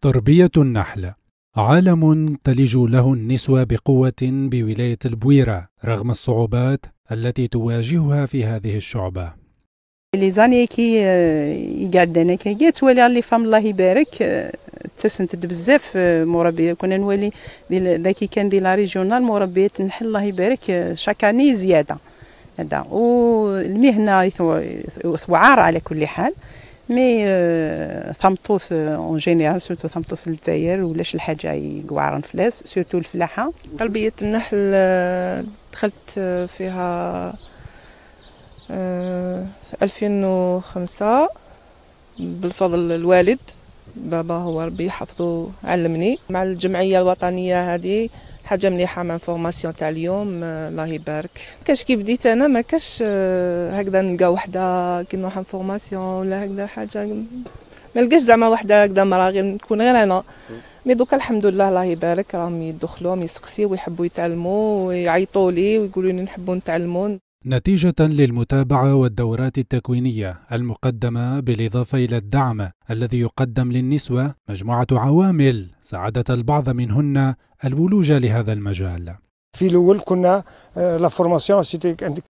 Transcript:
تربية النحل عالم تلج له النسوة بقوة بولاية البويرة رغم الصعوبات التي تواجهها في هذه الشعبة لي زاني كي انا كي جات ولي اللي فهم الله يبارك تسنتد بزاف مربي كنا نولي ذاك كان دي لا ريجيونال مربيه النحل الله يبارك شاكاني زياده هذا والمهنه وعار على كل حال مي آه، ثمطوس اون جينيرال سورتو ثمطوس الجزائر ولاش الحاجه يقوعرن فلاس سورتو الفلاحه قلبيه النحل آه، دخلت آه، فيها في 2005 بالفضل الوالد بابا هو ربي يحفظه علمني مع الجمعيه الوطنيه هذه حاجه مليحه من فورماسيون تاع اليوم الله يبارك كاش كي بديت انا ما كاش آه، هكذا نلقى وحده كي نروح فورماسيون ولا هكذا حاجه ما لقاش زعما وحده هكذا مرا غير نكون غير انا مي دوكا الحمد لله الله يبارك راهم يدخلوهم يسقسيو ويحبوا يتعلموا ويعيطوا لي ويقولوا لي نحبوا نتعلموا نتيجة للمتابعة والدورات التكوينية المقدمة بالإضافة إلى الدعم الذي يقدم للنسوة مجموعة عوامل ساعدت البعض منهن الولوج لهذا المجال في الاول كنا لا فورماسيون سيتي